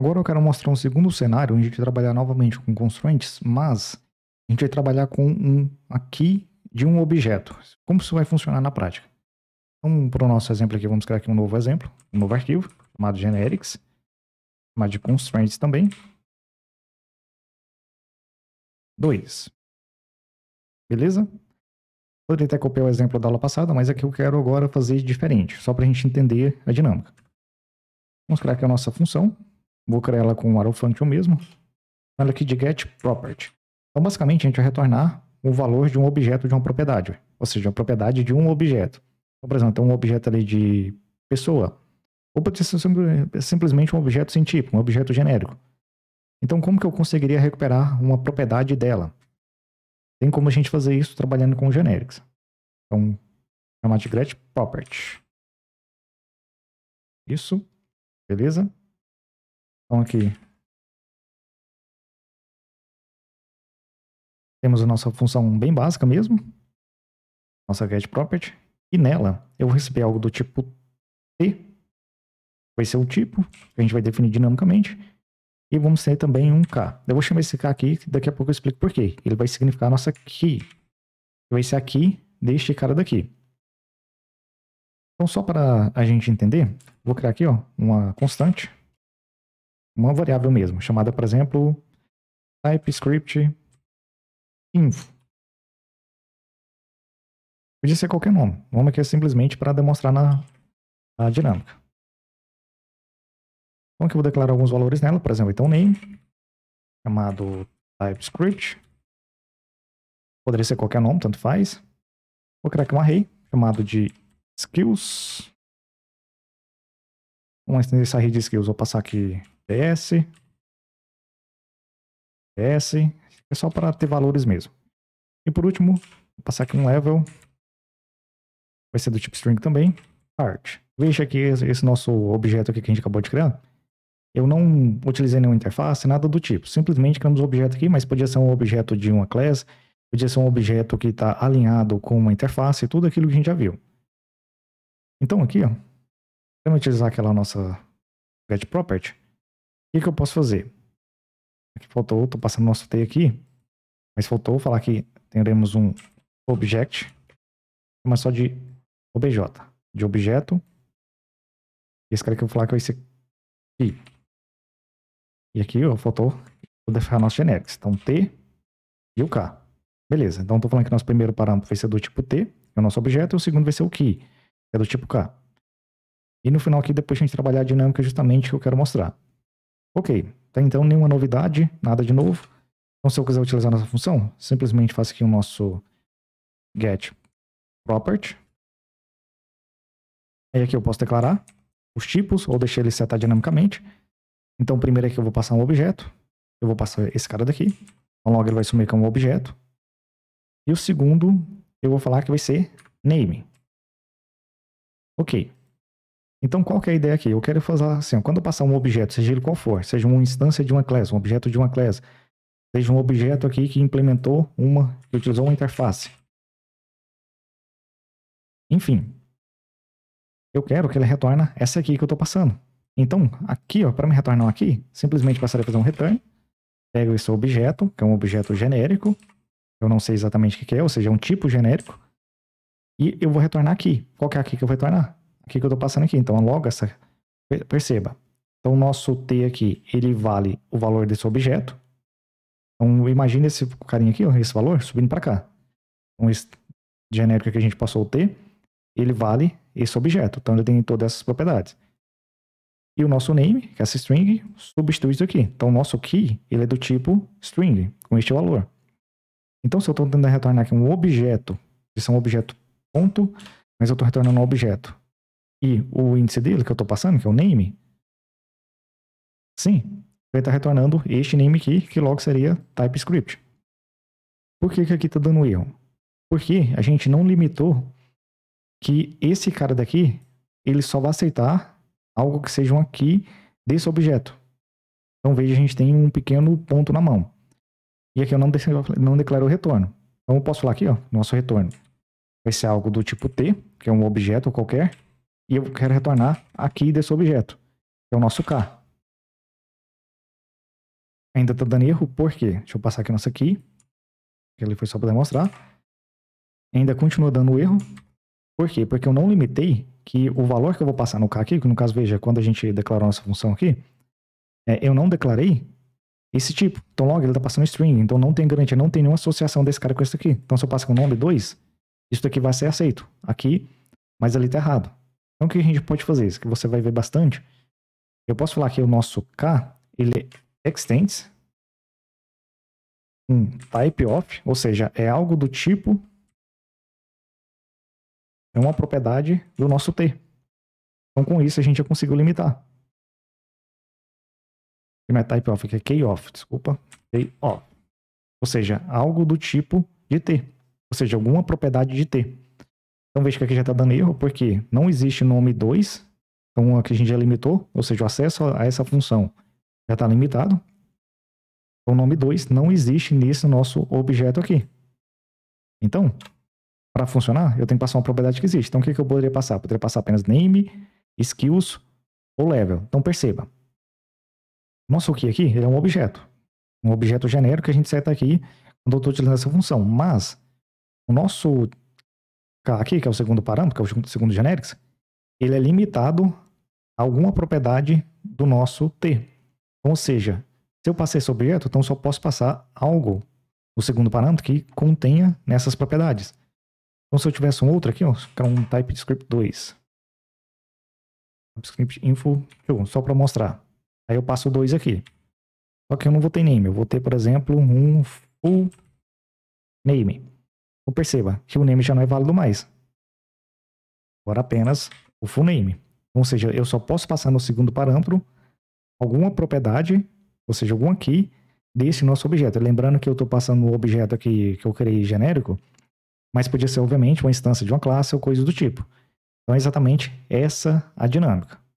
Agora eu quero mostrar um segundo cenário onde a gente vai trabalhar novamente com constraints, mas a gente vai trabalhar com um aqui de um objeto. Como isso vai funcionar na prática? Então, para o nosso exemplo aqui, vamos criar aqui um novo exemplo, um novo arquivo, chamado generics, chamado de constraints também. 2. Beleza? Poderia até copiar o exemplo da aula passada, mas aqui é eu quero agora fazer diferente, só para a gente entender a dinâmica. Vamos criar aqui a nossa função, Vou criar ela com o arrow function mesmo. Ela aqui de get property. Então, basicamente, a gente vai retornar o valor de um objeto de uma propriedade. Ou seja, a propriedade de um objeto. Então, por exemplo, tem um objeto ali de pessoa. Ou pode ser simplesmente um objeto sem tipo, um objeto genérico. Então, como que eu conseguiria recuperar uma propriedade dela? Tem como a gente fazer isso trabalhando com generics. Então, chamar de get property. Isso. Beleza? Então aqui. Temos a nossa função bem básica mesmo. Nossa get property. E nela eu vou receber algo do tipo T. Vai ser o tipo que a gente vai definir dinamicamente. E vamos ter também um K. Eu vou chamar esse K aqui, daqui a pouco eu explico por quê. Ele vai significar a nossa key. Vai ser aqui deste cara daqui. Então, só para a gente entender, vou criar aqui ó, uma constante uma variável mesmo, chamada, por exemplo, TypeScript info. Podia ser qualquer nome. O nome aqui é simplesmente para demonstrar na, na dinâmica. Então aqui eu vou declarar alguns valores nela, por exemplo, então name, chamado TypeScript. Poderia ser qualquer nome, tanto faz. Vou criar aqui um array, chamado de skills. Vamos nessa array de skills, vou passar aqui Desce. Desce. É só para ter valores mesmo. E por último, vou passar aqui um level. Vai ser do tipo string também. art Veja que esse nosso objeto aqui que a gente acabou de criar. Eu não utilizei nenhuma interface, nada do tipo. Simplesmente criamos um objeto aqui, mas podia ser um objeto de uma class, podia ser um objeto que está alinhado com uma interface, tudo aquilo que a gente já viu. Então aqui, ó, vamos utilizar aquela nossa get property que, que eu posso fazer? Aqui faltou, estou passando nosso T aqui, mas faltou falar que teremos um object, mas só de OBJ, de objeto. Esse cara que eu vou falar que vai ser aqui. E aqui, ó, faltou vou definir nosso genérico. Então, T e o K. Beleza, então estou falando que nosso primeiro parâmetro vai ser do tipo T, que é o nosso objeto, e o segundo vai ser o key, que é do tipo K. E no final aqui, depois a gente trabalhar a dinâmica é justamente que eu quero mostrar. Ok, até então nenhuma novidade, nada de novo. Então se eu quiser utilizar nossa função, simplesmente faço aqui o nosso get property. Aí aqui eu posso declarar os tipos ou deixar ele setar dinamicamente. Então primeiro aqui eu vou passar um objeto. Eu vou passar esse cara daqui. Então logo ele vai sumir como objeto. E o segundo eu vou falar que vai ser name. Ok. Então, qual que é a ideia aqui? Eu quero fazer assim, quando eu passar um objeto, seja ele qual for, seja uma instância de uma classe, um objeto de uma classe, seja um objeto aqui que implementou uma, que utilizou uma interface. Enfim, eu quero que ele retorne essa aqui que eu estou passando. Então, aqui, para me retornar aqui, simplesmente passaria a fazer um return, pego esse objeto, que é um objeto genérico, eu não sei exatamente o que é, ou seja, é um tipo genérico, e eu vou retornar aqui. Qual que é aqui que eu vou retornar? que, que eu estou passando aqui. Então, logo essa. Perceba. Então, o nosso T aqui, ele vale o valor desse objeto. Então, imagine esse carinha aqui, esse valor, subindo para cá. Então, esse genérico que a gente passou o T, ele vale esse objeto. Então, ele tem todas essas propriedades. E o nosso name, que é essa string, substitui isso aqui. Então, o nosso key, ele é do tipo string, com este valor. Então, se eu estou tentando retornar aqui um objeto, isso é um objeto ponto, mas eu estou retornando um objeto e o índice dele que eu estou passando, que é o name, sim, ele está retornando este name aqui, que logo seria TypeScript. Por que, que aqui está dando erro? Porque a gente não limitou que esse cara daqui, ele só vai aceitar algo que seja um aqui desse objeto. Então veja, a gente tem um pequeno ponto na mão. E aqui eu não, não declaro o retorno. Então eu posso falar aqui, ó, nosso retorno vai ser algo do tipo T, que é um objeto qualquer, e eu quero retornar aqui desse objeto, que é o nosso K. Ainda está dando erro, por quê? Deixa eu passar aqui nossa aqui, que ele foi só para demonstrar. Ainda continua dando erro, por quê? Porque eu não limitei que o valor que eu vou passar no K aqui, que no caso, veja, quando a gente declarou nossa função aqui, é, eu não declarei esse tipo. Então, logo, ele está passando string, então não tem garantia, não tem nenhuma associação desse cara com isso aqui. Então, se eu passar com o nome 2, isso daqui vai ser aceito aqui, mas ali está errado. Então, o que a gente pode fazer? Isso que você vai ver bastante. Eu posso falar que o nosso K, ele extends um type of, ou seja, é algo do tipo, é uma propriedade do nosso T. Então, com isso, a gente já conseguiu limitar. Que não é type of, que é k-off, desculpa. k of. Ou seja, algo do tipo de T. Ou seja, alguma propriedade de T. Então veja que aqui já está dando erro, porque não existe nome 2, então aqui a gente já limitou, ou seja, o acesso a essa função já está limitado. Então o nome 2 não existe nesse nosso objeto aqui. Então, para funcionar, eu tenho que passar uma propriedade que existe. Então o que, que eu poderia passar? Eu poderia passar apenas name, skills ou level. Então perceba, nosso key aqui ele é um objeto. Um objeto genérico que a gente seta aqui quando eu estou utilizando essa função. Mas o nosso aqui, que é o segundo parâmetro, que é o segundo generics, ele é limitado a alguma propriedade do nosso T. Ou seja, se eu passei esse objeto, então só posso passar algo no segundo parâmetro que contenha nessas propriedades. Então se eu tivesse um outro aqui, ó, é um type script 2. TypeScript info, só para mostrar. Aí eu passo 2 aqui. Só que eu não vou ter name, eu vou ter, por exemplo, um full name. Então perceba que o name já não é válido mais. Agora apenas o full name. Ou seja, eu só posso passar no segundo parâmetro alguma propriedade, ou seja, algum key desse nosso objeto. Lembrando que eu estou passando o objeto aqui que eu criei genérico, mas podia ser, obviamente, uma instância de uma classe ou coisa do tipo. Então é exatamente essa a dinâmica.